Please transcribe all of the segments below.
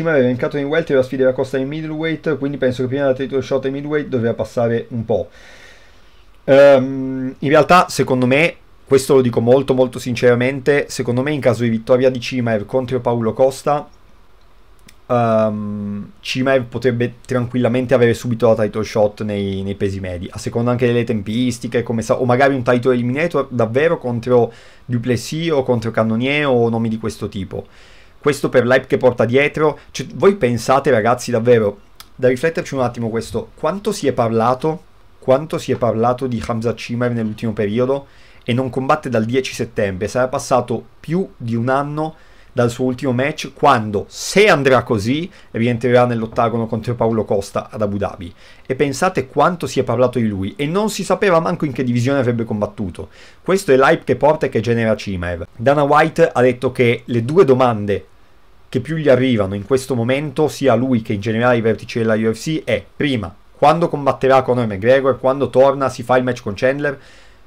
Cima aveva elencato in welter la sfida della Costa in middleweight, quindi penso che prima della title shot in middleweight doveva passare un po'. Um, in realtà, secondo me, questo lo dico molto molto sinceramente, secondo me in caso di vittoria di Cimaev contro Paolo Costa, um, Cimaev potrebbe tranquillamente avere subito la title shot nei, nei pesi medi, a seconda anche delle tempistiche, sa- o magari un title eliminator davvero contro Duplessis o contro Cannonier o nomi di questo tipo questo per l'hype che porta dietro. Cioè, voi pensate ragazzi davvero, da rifletterci un attimo questo, quanto si è parlato, quanto si è parlato di Hamza Cimer nell'ultimo periodo e non combatte dal 10 settembre, sarà passato più di un anno dal suo ultimo match quando, se andrà così, rientrerà nell'ottagono contro Paolo Costa ad Abu Dhabi. E pensate quanto si è parlato di lui e non si sapeva manco in che divisione avrebbe combattuto. Questo è l'hype che porta e che genera Cimev. Dana White ha detto che le due domande che più gli arrivano in questo momento, sia lui che in generale i vertici della UFC, è prima, quando combatterà con Conor McGregor, quando torna, si fa il match con Chandler,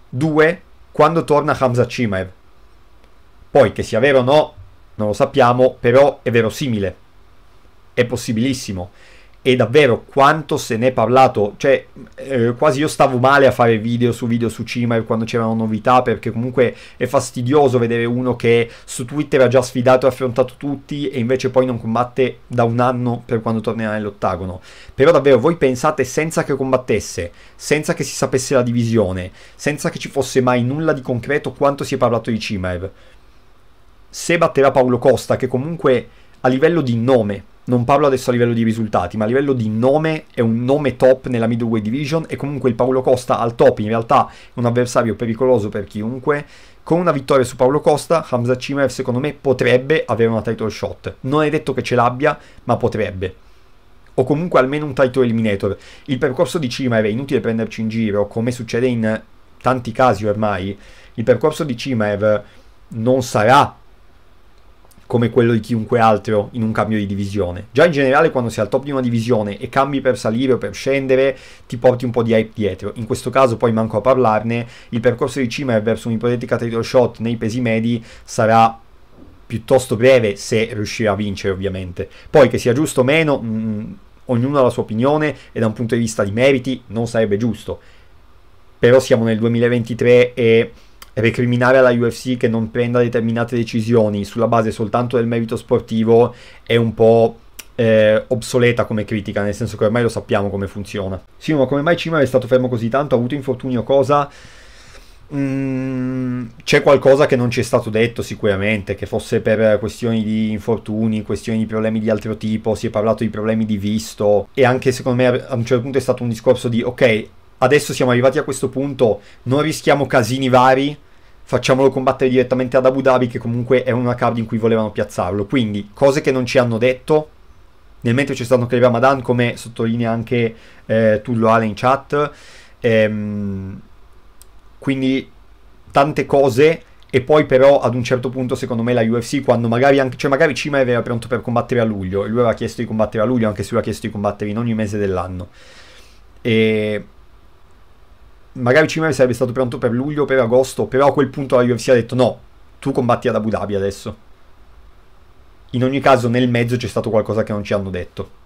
due, quando torna Hamza Cimaev. Poi, che sia vero o no, non lo sappiamo, però è verosimile, è possibilissimo e davvero quanto se n'è parlato, cioè eh, quasi io stavo male a fare video su video su Cimaer quando c'erano novità perché comunque è fastidioso vedere uno che su Twitter ha già sfidato e affrontato tutti e invece poi non combatte da un anno per quando tornerà nell'ottagono. Però davvero voi pensate senza che combattesse, senza che si sapesse la divisione, senza che ci fosse mai nulla di concreto quanto si è parlato di Cimaer. Se batterà Paolo Costa che comunque a livello di nome non parlo adesso a livello di risultati, ma a livello di nome, è un nome top nella Midway division e comunque il Paolo Costa al top in realtà è un avversario pericoloso per chiunque. Con una vittoria su Paolo Costa, Hamza Cimer secondo me potrebbe avere una title shot. Non è detto che ce l'abbia, ma potrebbe. O comunque almeno un title eliminator. Il percorso di Cimer è inutile prenderci in giro, come succede in tanti casi ormai. Il percorso di Cimer non sarà come quello di chiunque altro in un cambio di divisione. Già in generale quando sei al top di una divisione e cambi per salire o per scendere ti porti un po' di hype dietro. In questo caso poi manco a parlarne, il percorso di Cimer verso un'ipotetica title shot nei pesi medi sarà piuttosto breve se riuscirà a vincere ovviamente. Poi che sia giusto o meno, mh, mm, mm, ognuno ha la sua opinione e da un punto di vista di meriti non sarebbe giusto. Però siamo nel 2023 e recriminare alla UFC che non prenda determinate decisioni sulla base soltanto del merito sportivo è un po' Eh, obsoleta come critica, nel senso che ormai lo sappiamo come funziona. Sì, ma come mai Cima è stato fermo così tanto? Ha avuto infortunio cosa? Mm, c'è qualcosa che non ci è stato detto sicuramente, che fosse per questioni di infortuni, questioni di problemi di altro tipo, si è parlato di problemi di visto e anche secondo me a un certo punto è stato un discorso di ok, adesso siamo arrivati a questo punto, non rischiamo casini vari, facciamolo combattere direttamente ad Abu Dhabi che comunque è una card in cui volevano piazzarlo. Quindi cose che non ci hanno detto, nel mentre c'è stato anche il come sottolinea anche eh, Tullo Ale in chat, ehm, quindi tante cose e poi però ad un certo punto secondo me la UFC quando magari anche cioè magari Cima era pronto per combattere a luglio e lui aveva chiesto di combattere a luglio anche se lui ha chiesto di combattere in ogni mese dell'anno e magari Cimere sarebbe stato pronto per luglio, per agosto, però a quel punto la UFC ha detto no, tu combatti ad Abu Dhabi adesso. In ogni caso nel mezzo c'è stato qualcosa che non ci hanno detto.